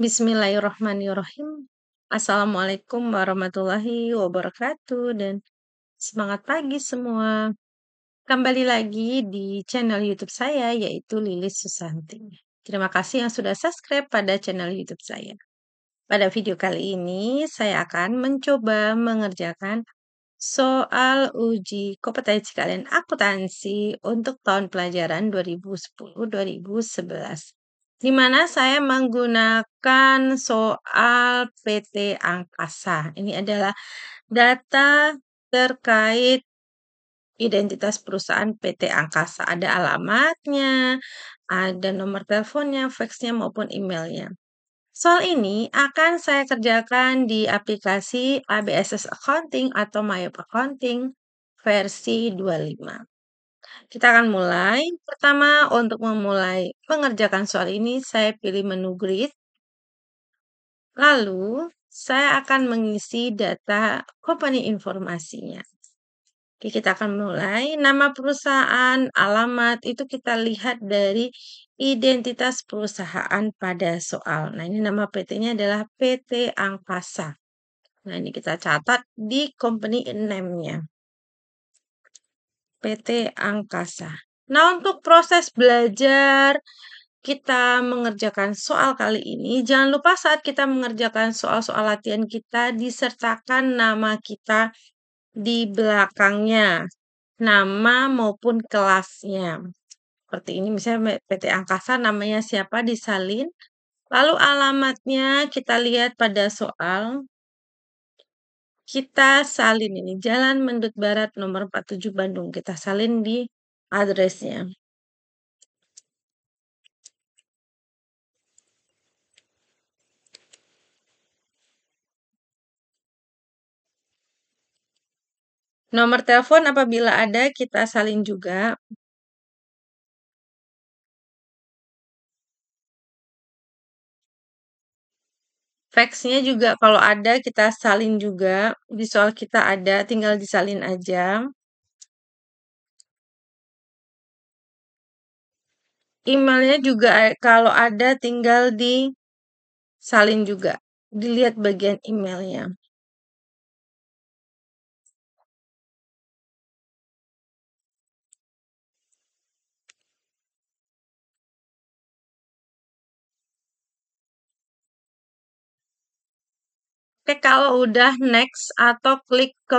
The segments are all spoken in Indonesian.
Bismillahirrahmanirrahim. Assalamualaikum warahmatullahi wabarakatuh dan semangat pagi semua. Kembali lagi di channel YouTube saya yaitu Lilis Susanti. Terima kasih yang sudah subscribe pada channel YouTube saya. Pada video kali ini saya akan mencoba mengerjakan soal uji kompetensi kalian akuntansi untuk tahun pelajaran 2010-2011 di mana saya menggunakan soal PT Angkasa. Ini adalah data terkait identitas perusahaan PT Angkasa. Ada alamatnya, ada nomor teleponnya, faxnya, maupun emailnya. Soal ini akan saya kerjakan di aplikasi ABSS Accounting atau MyUp Accounting versi 25. Kita akan mulai. Pertama, untuk memulai mengerjakan soal ini, saya pilih menu grid. Lalu, saya akan mengisi data company informasinya. Oke, kita akan mulai. Nama perusahaan, alamat, itu kita lihat dari identitas perusahaan pada soal. Nah, ini nama PT-nya adalah PT Angkasa. Nah, ini kita catat di company name-nya. PT Angkasa. Nah, untuk proses belajar kita mengerjakan soal kali ini, jangan lupa saat kita mengerjakan soal-soal latihan kita disertakan nama kita di belakangnya, nama maupun kelasnya. Seperti ini misalnya PT Angkasa namanya siapa disalin, lalu alamatnya kita lihat pada soal, kita salin ini, Jalan Mendut Barat nomor 47 Bandung. Kita salin di addressnya. Nomor telepon apabila ada kita salin juga. Faxnya juga kalau ada kita salin juga, di soal kita ada, tinggal disalin aja. Emailnya juga eh, kalau ada tinggal disalin juga, dilihat bagian emailnya. Oke, kalau udah next atau klik ke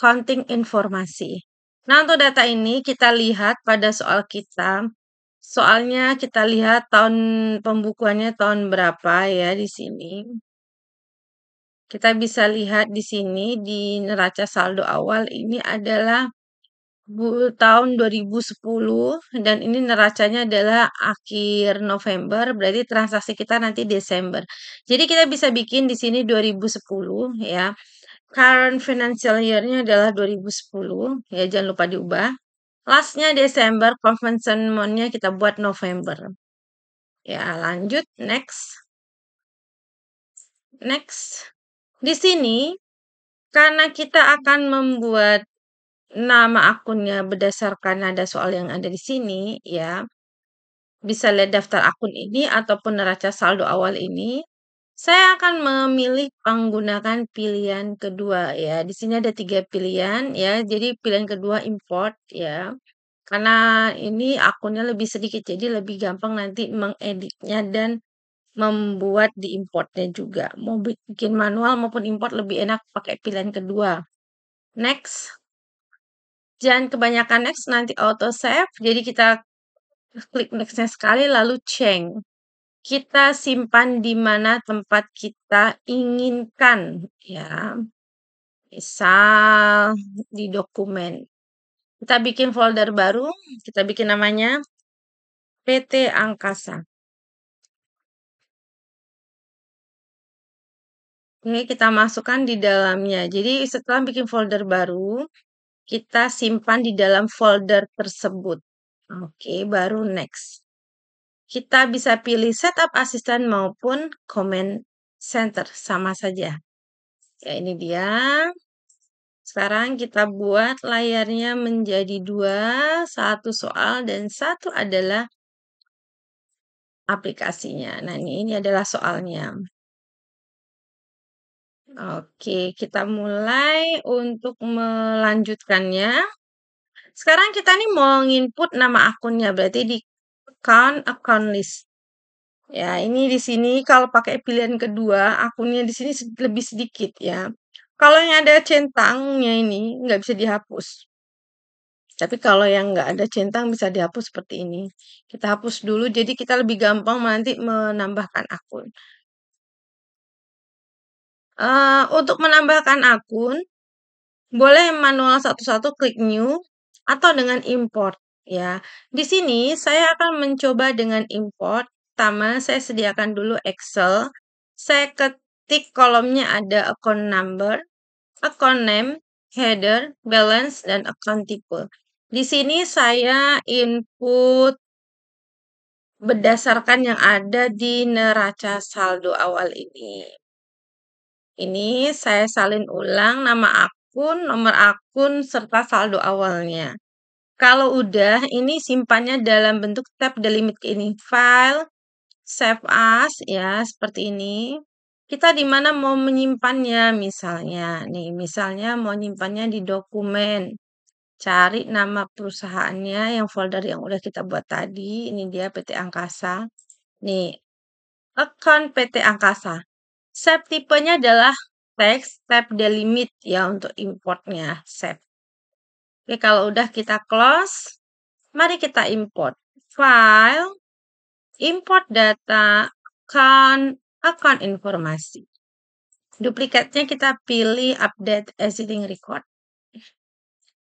counting informasi. Nah, untuk data ini kita lihat pada soal kita. Soalnya kita lihat tahun pembukuannya tahun berapa ya di sini. Kita bisa lihat di sini di neraca saldo awal ini adalah tahun 2010 dan ini neracanya adalah akhir November berarti transaksi kita nanti Desember. Jadi kita bisa bikin di sini 2010 ya. Current financial year-nya adalah 2010 ya jangan lupa diubah. Lastnya Desember, convention month-nya kita buat November. Ya, lanjut next. Next. Di sini karena kita akan membuat Nama akunnya berdasarkan ada soal yang ada di sini ya, bisa lihat daftar akun ini ataupun neraca saldo awal ini, saya akan memilih menggunakan pilihan kedua ya. Di sini ada tiga pilihan ya, jadi pilihan kedua import ya. Karena ini akunnya lebih sedikit, jadi lebih gampang nanti mengeditnya dan membuat di importnya juga. Mau bikin manual maupun import lebih enak pakai pilihan kedua. Next. Jangan kebanyakan next, nanti auto save Jadi kita klik nextnya sekali, lalu change. Kita simpan di mana tempat kita inginkan. ya. Misal di dokumen. Kita bikin folder baru, kita bikin namanya PT Angkasa. Ini kita masukkan di dalamnya. Jadi setelah bikin folder baru, kita simpan di dalam folder tersebut. Oke, baru next. Kita bisa pilih setup asisten maupun command center, sama saja. Ya, ini dia. Sekarang kita buat layarnya menjadi dua, satu soal dan satu adalah aplikasinya. Nah, ini, ini adalah soalnya. Oke, kita mulai untuk melanjutkannya. Sekarang kita nih mau nginput nama akunnya, berarti di account account list. Ya, ini di sini kalau pakai pilihan kedua, akunnya di sini lebih sedikit ya. Kalau yang ada centangnya ini nggak bisa dihapus. Tapi kalau yang nggak ada centang bisa dihapus seperti ini. Kita hapus dulu, jadi kita lebih gampang nanti menambahkan akun. Uh, untuk menambahkan akun, boleh manual satu-satu klik new atau dengan import ya. Di sini saya akan mencoba dengan import. Pertama, saya sediakan dulu Excel. Saya ketik kolomnya ada account number, account name, header, balance, dan account tipe. Di sini saya input berdasarkan yang ada di neraca saldo awal ini. Ini saya salin ulang nama akun, nomor akun, serta saldo awalnya. Kalau udah, ini simpannya dalam bentuk tab delimit ke ini. File, save as, ya, seperti ini. Kita di mana mau menyimpannya, misalnya. Nih, misalnya mau menyimpannya di dokumen. Cari nama perusahaannya yang folder yang udah kita buat tadi. Ini dia PT Angkasa. Nih, account PT Angkasa tipenya adalah text tab delimit ya untuk importnya sep Oke, kalau udah kita close, mari kita import file, import data, account, account informasi. Duplikatnya kita pilih update existing record.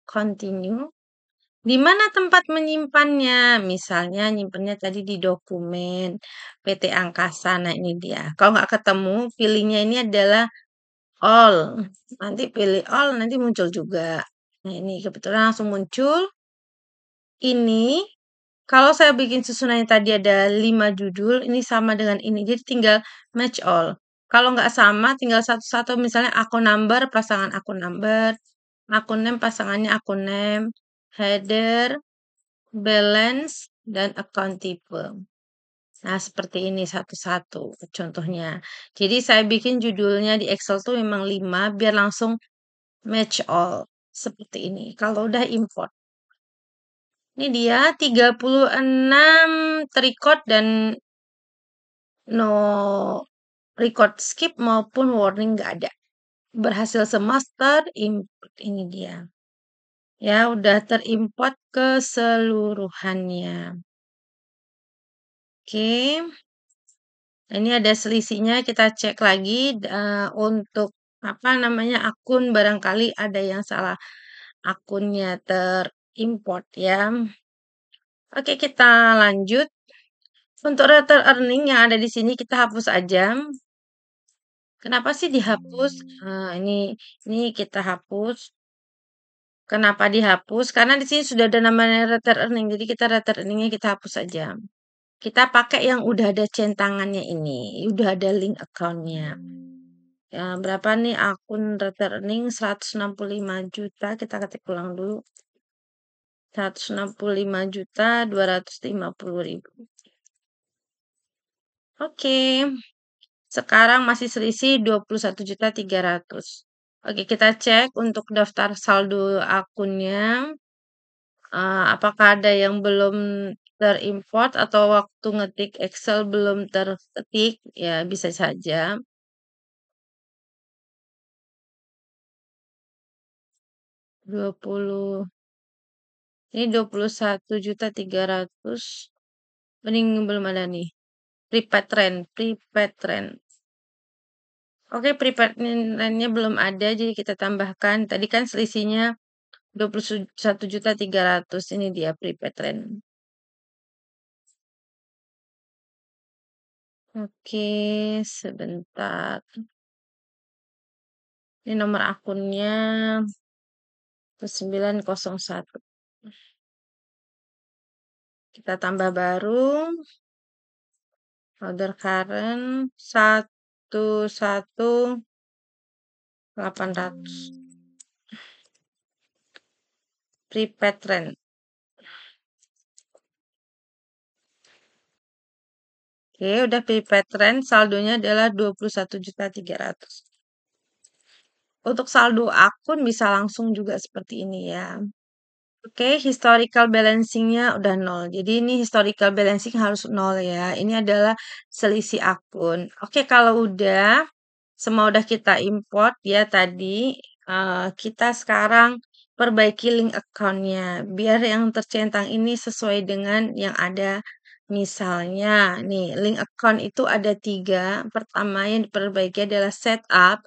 Continue. Di mana tempat menyimpannya? Misalnya nyimpannya tadi di dokumen PT Angkasa. Nah, ini dia. Kalau nggak ketemu, pilihnya ini adalah all. Nanti pilih all, nanti muncul juga. Nah, ini kebetulan langsung muncul. Ini, kalau saya bikin susunannya tadi ada 5 judul, ini sama dengan ini. Jadi tinggal match all. Kalau nggak sama, tinggal satu-satu. Misalnya akun number, pasangan akun number. Akun name, pasangannya akun name header, balance, dan account tipe. Nah, seperti ini satu-satu contohnya. Jadi, saya bikin judulnya di Excel tuh memang 5 biar langsung match all. Seperti ini, kalau udah import. Ini dia 36 record dan no record skip maupun warning nggak ada. Berhasil semester, input ini dia ya udah terimport keseluruhannya. Oke. Nah, ini ada selisihnya kita cek lagi uh, untuk apa namanya akun barangkali ada yang salah akunnya terimport ya. Oke, kita lanjut. Untuk rate earning yang ada di sini kita hapus aja. Kenapa sih dihapus? Nah, ini ini kita hapus Kenapa dihapus? Karena di sini sudah ada namanya rate earning. Jadi kita rate earningnya kita hapus saja. Kita pakai yang udah ada centangannya ini. Udah ada link accountnya. Ya, berapa nih akun rate earning? 165 juta. Kita ketik ulang dulu. 165 juta 250 ribu. Oke. Sekarang masih selisih 21 juta 300. Oke, kita cek untuk daftar saldo akunnya, Uh, apakah ada yang belum terimport atau waktu ngetik Excel belum terketik, ya bisa saja. Dua puluh ini dua puluh satu juta tiga ratus. mending belum ada nih, prepaid trend, prepaid trend. Oke, okay, partment belum ada, jadi kita tambahkan. Tadi kan selisihnya 21.300. Ini dia pre-partment. Oke, sebentar. Ini nomor akunnya 901. Kita tambah baru. Order current 1 itu satu ratus prepaid trend, Oke, udah prepaid trend, saldonya adalah dua puluh satu juta tiga ratus. Untuk saldo akun bisa langsung juga seperti ini ya. Oke, historical balancingnya udah nol. Jadi ini historical balancing harus nol ya. Ini adalah selisih akun. Oke, kalau udah semua udah kita import ya tadi, uh, kita sekarang perbaiki link account-nya biar yang tercentang ini sesuai dengan yang ada. Misalnya, nih link account itu ada tiga. Pertama yang diperbaiki adalah setup,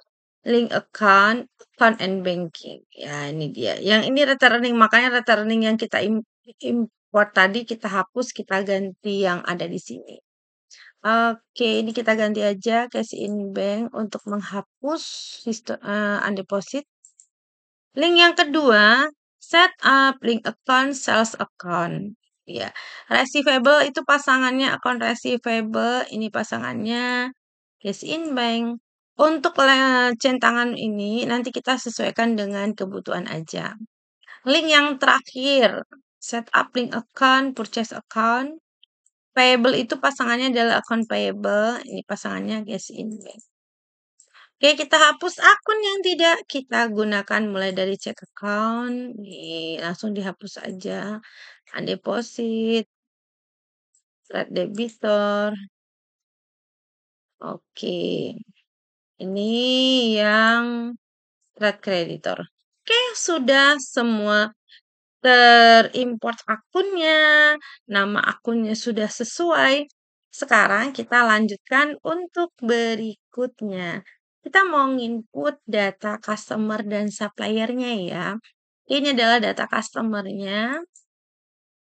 Link account, fund and banking. Ya, ini dia. Yang ini returning makanya returning yang kita import tadi kita hapus, kita ganti yang ada di sini. Oke, ini kita ganti aja cash in bank untuk menghapus uh, undeposit. Link yang kedua, set up link account, sales account. Ya, receivable itu pasangannya account receivable, ini pasangannya cash in bank. Untuk centangan ini nanti kita sesuaikan dengan kebutuhan aja. Link yang terakhir, set up link account, purchase account. Payable itu pasangannya adalah account payable, ini pasangannya in bank. Oke, kita hapus akun yang tidak kita gunakan mulai dari check account, nih, langsung dihapus aja. And Deposit, Red debitor. Oke. Ini yang trade creditor. Oke, sudah semua terimport akunnya, nama akunnya sudah sesuai. Sekarang kita lanjutkan untuk berikutnya. Kita mau input data customer dan suppliernya ya. Ini adalah data customernya.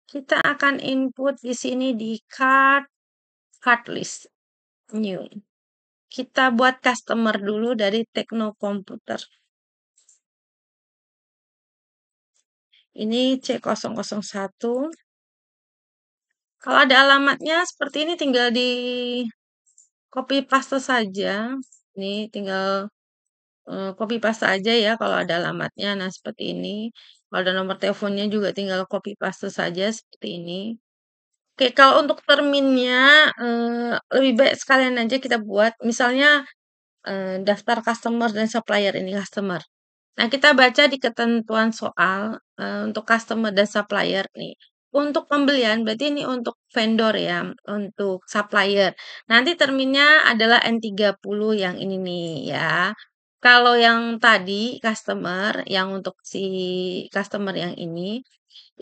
Kita akan input di sini di card, card list, new kita buat customer dulu dari Teknokomputer. Ini C001. Kalau ada alamatnya seperti ini tinggal di copy paste saja. Ini tinggal eh, copy paste aja ya kalau ada alamatnya. Nah, seperti ini. Kalau ada nomor teleponnya juga tinggal copy paste saja seperti ini. Oke, kalau untuk terminnya, eh, lebih baik sekalian aja kita buat misalnya, eh, daftar customer dan supplier ini, customer. Nah, kita baca di ketentuan soal, eh, untuk customer dan supplier nih. Untuk pembelian berarti ini untuk vendor ya, untuk supplier. Nanti terminnya adalah N30 yang ini nih ya. Kalau yang tadi customer, yang untuk si customer yang ini,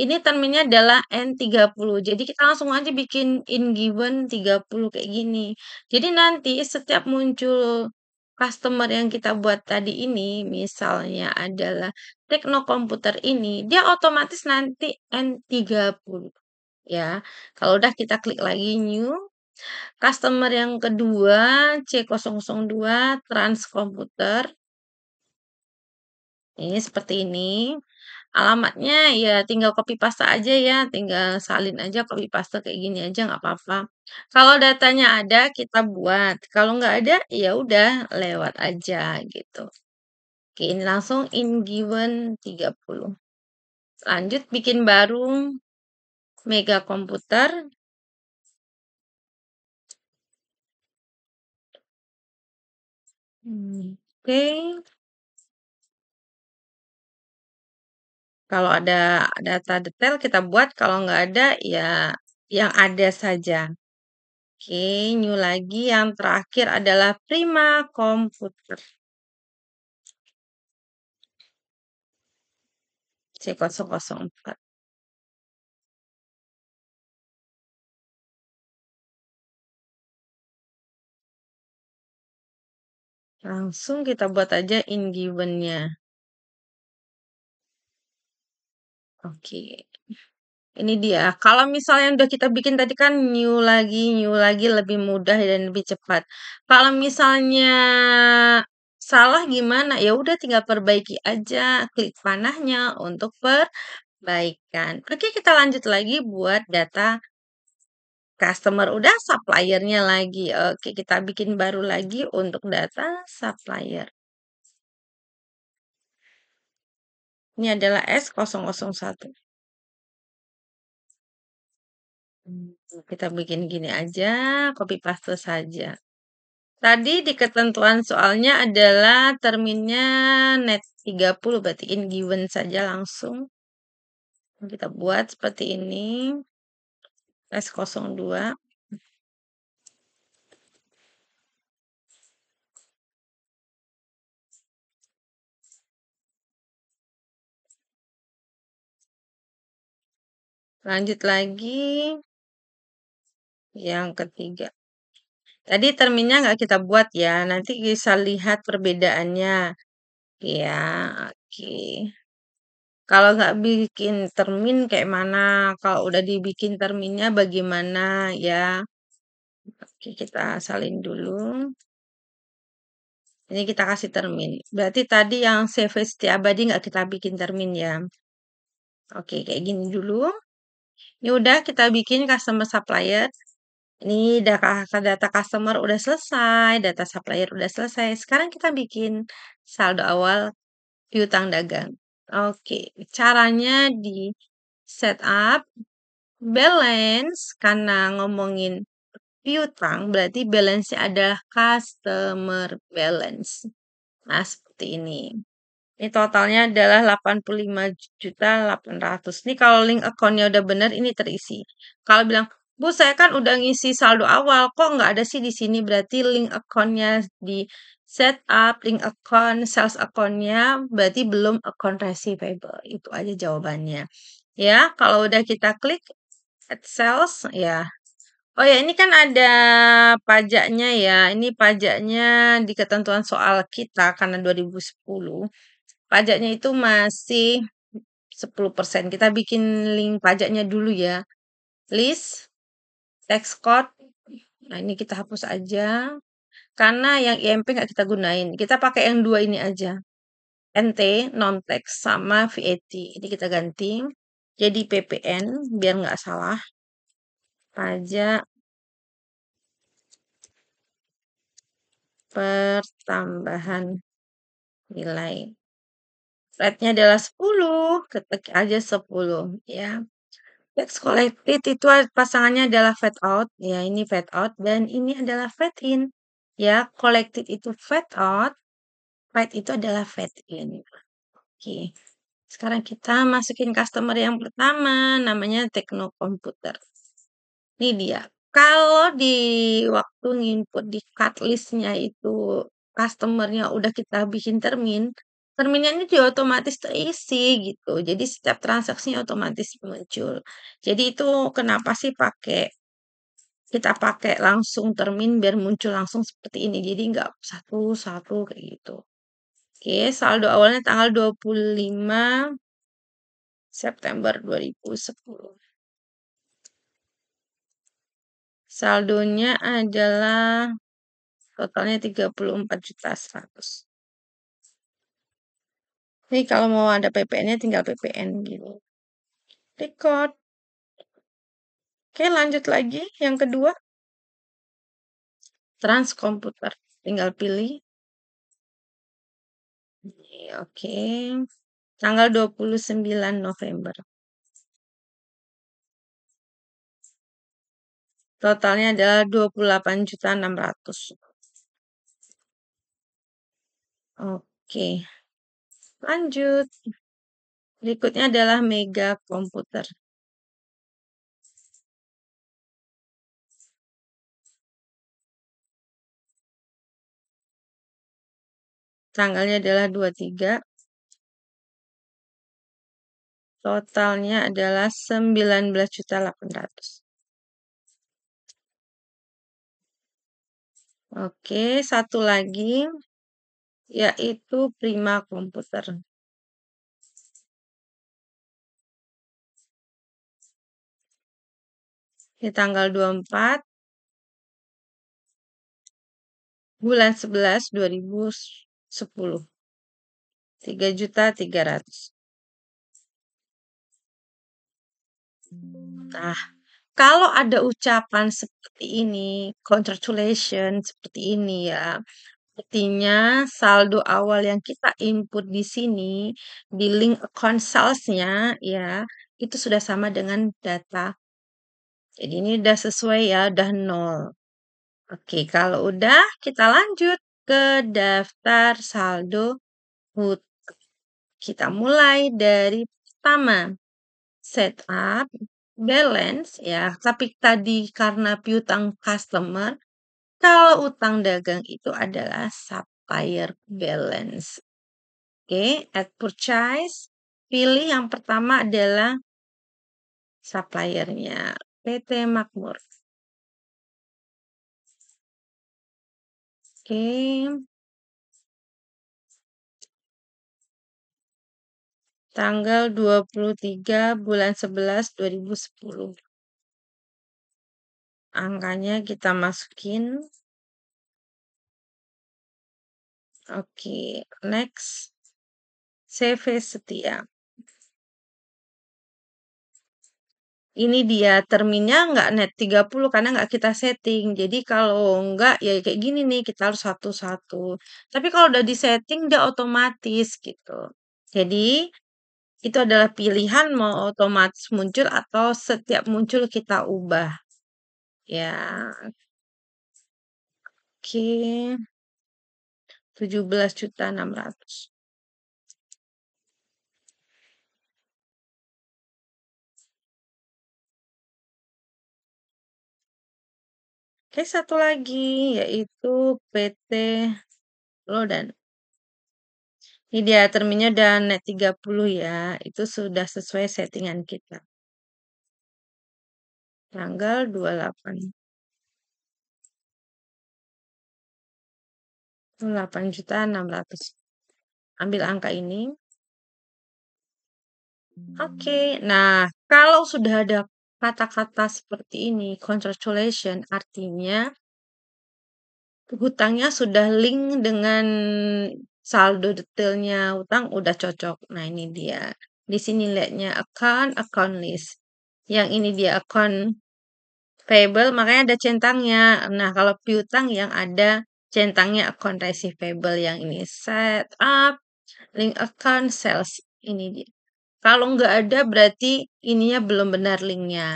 ini terminnya adalah N30. Jadi kita langsung aja bikin in given 30 kayak gini. Jadi nanti setiap muncul customer yang kita buat tadi ini, misalnya adalah Tekno Komputer ini, dia otomatis nanti N30. Ya, kalau udah kita klik lagi new, Customer yang kedua C002 Transkomputer Ini seperti ini. Alamatnya ya tinggal copy paste aja ya, tinggal salin aja copy paste kayak gini aja nggak apa-apa. Kalau datanya ada kita buat, kalau nggak ada ya udah lewat aja gitu. Oke, ini langsung in given 30. Lanjut bikin baru mega komputer oke. Kalau ada data detail kita buat, kalau nggak ada, ya yang ada saja. Oke, new lagi, yang terakhir adalah Prima Komputer. C004. Langsung kita buat aja in given-nya. Oke. Ini dia. Kalau misalnya udah kita bikin tadi kan new lagi, new lagi lebih mudah dan lebih cepat. Kalau misalnya salah gimana? Ya udah tinggal perbaiki aja, klik panahnya untuk perbaikan. Oke, kita lanjut lagi buat data customer udah suppliernya lagi oke eh, kita bikin baru lagi untuk data supplier ini adalah S001 hmm. kita bikin gini aja copy paste saja Tadi di ketentuan soalnya adalah terminnya net 30 berarti in given saja langsung. Kita buat seperti ini. S02. Lanjut lagi yang ketiga. Tadi terminnya nggak kita buat ya, nanti bisa lihat perbedaannya. Ya, oke. Okay. Kalau nggak bikin termin kayak mana, kalau udah dibikin terminnya bagaimana ya. Oke, kita salin dulu. Ini kita kasih termin. Berarti tadi yang CV abadi nggak kita bikin termin ya. Oke, kayak gini dulu. Ini udah kita bikin customer supplier. Ini data, data customer udah selesai, data supplier udah selesai. Sekarang kita bikin saldo awal piutang dagang. Oke, caranya di setup, balance, karena ngomongin piutang, berarti balance-nya adalah customer balance. Nah, seperti ini. Ini totalnya adalah 85 juta 800. Ini kalau link account-nya udah benar, ini terisi. Kalau bilang, Bu, saya kan udah ngisi saldo awal, kok nggak ada sih di sini? Berarti link account-nya di set up link account, sales account berarti belum account receivable. Itu aja jawabannya. Ya, kalau udah kita klik add sales, ya. Oh ya, ini kan ada pajaknya ya. Ini pajaknya di ketentuan soal kita karena 2010. Pajaknya itu masih 10%. Kita bikin link pajaknya dulu ya. List, text code. Nah, ini kita hapus aja. Karena yang IMP e nggak kita gunain. Kita pakai yang dua ini aja. NT, non-tax, sama VAT. Ini kita ganti. Jadi PPN, biar nggak salah. Pajak pertambahan nilai. Rate-nya adalah 10, ketik aja 10 ya. Tax collected itu pasangannya adalah fat out, ya ini fat out dan ini adalah fat in ya collected itu fat out, Fat itu adalah fat in. Oke. Sekarang kita masukin customer yang pertama, namanya techno computer Ini dia. Kalau di waktu nginput di cut listnya itu customernya udah kita bikin termin, terminnya ini juga otomatis terisi gitu. Jadi setiap transaksinya otomatis muncul. Jadi itu kenapa sih pakai kita pakai langsung termin biar muncul langsung seperti ini. Jadi nggak satu-satu kayak gitu. Oke, saldo awalnya tanggal 25 September 2010. Saldonya adalah totalnya juta 34 100. Ini kalau mau ada PPN-nya tinggal PPN gitu Record. Oke, lanjut lagi yang kedua. Transkomputer. Tinggal pilih. Oke. Tanggal 29 November. Totalnya adalah juta 28.600. Oke. Lanjut. Berikutnya adalah mega komputer. Tanggalnya adalah 23. Totalnya adalah 19.800. Oke, satu lagi yaitu Prima Komputer. Di tanggal 24 bulan 11 2000 10. 3 juta 300. Nah, kalau ada ucapan seperti ini, congratulations seperti ini ya, artinya saldo awal yang kita input di sini di link account salesnya ya, itu sudah sama dengan data. Jadi ini udah sesuai ya, udah nol. Oke, kalau udah kita lanjut ke daftar saldo hutang. Kita mulai dari pertama, setup balance ya. Tapi tadi karena piutang customer, kalau utang dagang itu adalah supplier balance. Oke, okay, at purchase, pilih yang pertama adalah suppliernya PT Makmur. Tanggal 23 bulan 11 2010. Angkanya kita masukin. Oke, okay, next. CV setia. ini dia terminnya nggak net 30 karena nggak kita setting. Jadi kalau nggak ya kayak gini nih kita harus satu-satu. Tapi kalau udah di setting dia otomatis gitu. Jadi itu adalah pilihan mau otomatis muncul atau setiap muncul kita ubah. Ya. Oke. Okay. 17 juta 600. Oke, satu lagi yaitu PT Lodan. Ini dia terminnya dan net 30 ya. Itu sudah sesuai settingan kita. Tanggal 28. 8 juta 600. Ambil angka ini. Oke, okay. Hmm. nah kalau sudah ada kata-kata seperti ini, congratulations, artinya hutangnya sudah link dengan saldo detailnya hutang udah cocok. Nah, ini dia. Di sini lihatnya account, account list. Yang ini dia account payable, makanya ada centangnya. Nah, kalau piutang yang ada centangnya account receivable yang ini set up, link account sales. Ini dia. Kalau nggak ada berarti ininya belum benar linknya.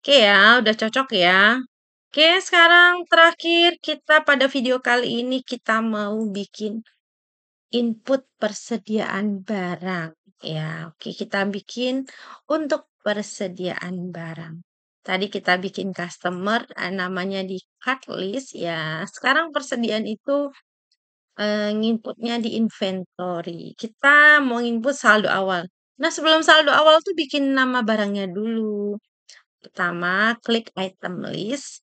Oke ya, udah cocok ya. Oke, sekarang terakhir kita pada video kali ini kita mau bikin input persediaan barang. Ya, oke kita bikin untuk persediaan barang. Tadi kita bikin customer eh, namanya di cart list ya. Sekarang persediaan itu eh, nginputnya di inventory. Kita mau input saldo awal. Nah, sebelum saldo awal tuh bikin nama barangnya dulu. Pertama, klik item list,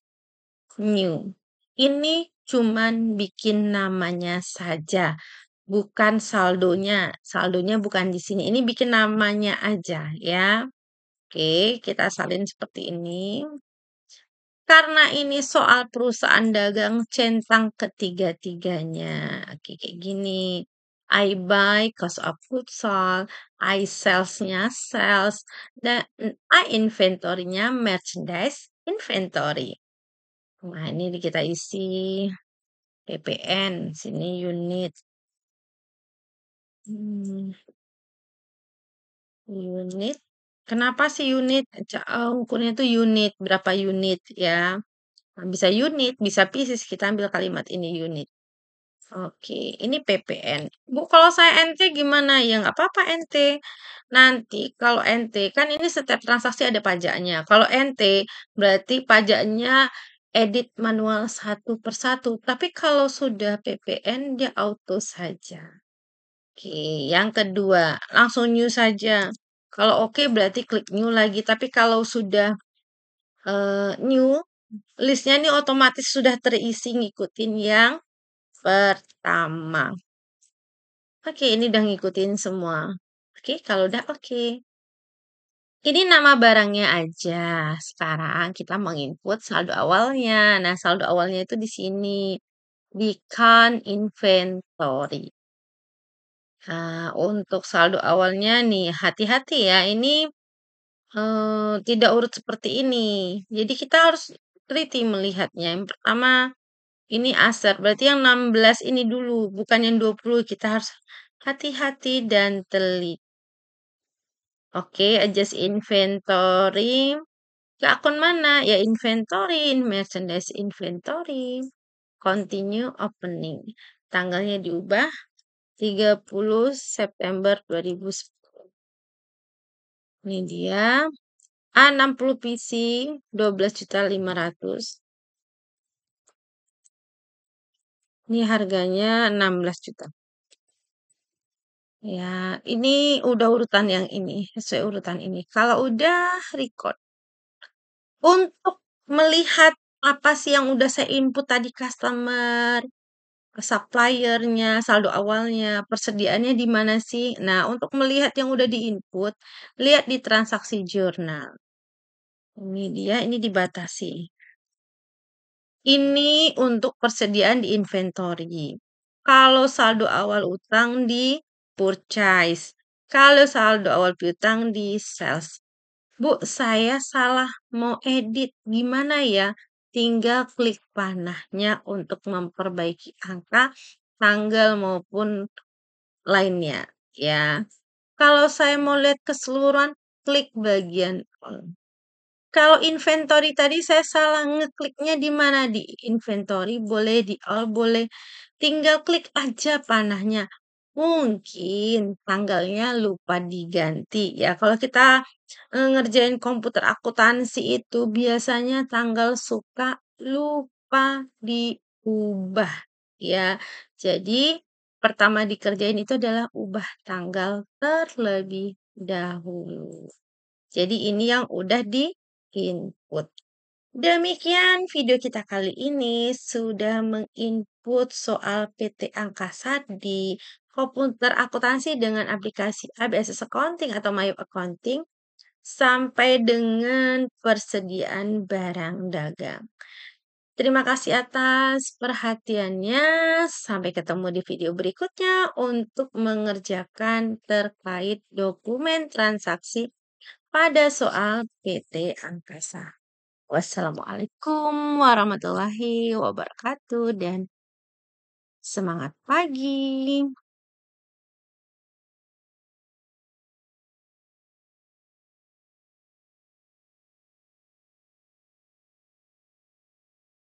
new. Ini cuman bikin namanya saja, bukan saldonya. Saldonya bukan di sini. Ini bikin namanya aja ya. Oke, kita salin seperti ini. Karena ini soal perusahaan dagang centang ketiga-tiganya. Oke, kayak gini. I buy cause of goods sold, I sales sales, dan I inventory-nya merchandise inventory. Nah, ini kita isi PPN, sini unit. Hmm. Unit. Kenapa sih unit? Oh, ukurnya itu unit, berapa unit ya. Nah, bisa unit, bisa pieces, kita ambil kalimat ini unit. Oke, ini PPN. Bu, kalau saya NT gimana? Ya nggak apa-apa NT. Nanti kalau NT, kan ini setiap transaksi ada pajaknya. Kalau NT, berarti pajaknya edit manual satu persatu. Tapi kalau sudah PPN, dia auto saja. Oke, yang kedua, langsung new saja. Kalau oke, berarti klik new lagi. Tapi kalau sudah uh, new, listnya ini otomatis sudah terisi ngikutin yang pertama. Oke, ini udah ngikutin semua. Oke, kalau udah oke. Ini nama barangnya aja. Sekarang kita menginput saldo awalnya. Nah, saldo awalnya itu di sini. Di count inventory. Nah, untuk saldo awalnya nih, hati-hati ya. Ini uh, tidak urut seperti ini. Jadi kita harus teliti melihatnya. Yang pertama, ini asar, berarti yang 16 ini dulu, bukan yang 20. Kita harus hati-hati dan teliti. Oke, okay, adjust inventory. Ke akun mana? Ya inventory, merchandise inventory. Continue opening. Tanggalnya diubah 30 September 2010. Ini dia. A60 PC 12.500. Ini harganya 16 juta. Ya, ini udah urutan yang ini, sesuai urutan ini. Kalau udah record. Untuk melihat apa sih yang udah saya input tadi customer, suppliernya, saldo awalnya, persediaannya di mana sih? Nah, untuk melihat yang udah diinput, lihat di transaksi jurnal. Ini dia, ini dibatasi. Ini untuk persediaan di inventory. Kalau saldo awal utang di purchase. Kalau saldo awal piutang di sales. Bu, saya salah mau edit. Gimana ya? Tinggal klik panahnya untuk memperbaiki angka, tanggal maupun lainnya. Ya. Kalau saya mau lihat keseluruhan, klik bagian all. Kalau inventory tadi saya salah ngekliknya di mana di inventory boleh di all boleh. Tinggal klik aja panahnya. Mungkin tanggalnya lupa diganti ya. Kalau kita e, ngerjain komputer akuntansi itu biasanya tanggal suka lupa diubah ya. Jadi pertama dikerjain itu adalah ubah tanggal terlebih dahulu. Jadi ini yang udah di input. Demikian video kita kali ini sudah menginput soal PT Angkasa di komputer akuntansi dengan aplikasi ABS Accounting atau Mayu Accounting sampai dengan persediaan barang dagang. Terima kasih atas perhatiannya. Sampai ketemu di video berikutnya untuk mengerjakan terkait dokumen transaksi pada soal PT Angkasa. Wassalamualaikum warahmatullahi wabarakatuh dan semangat pagi.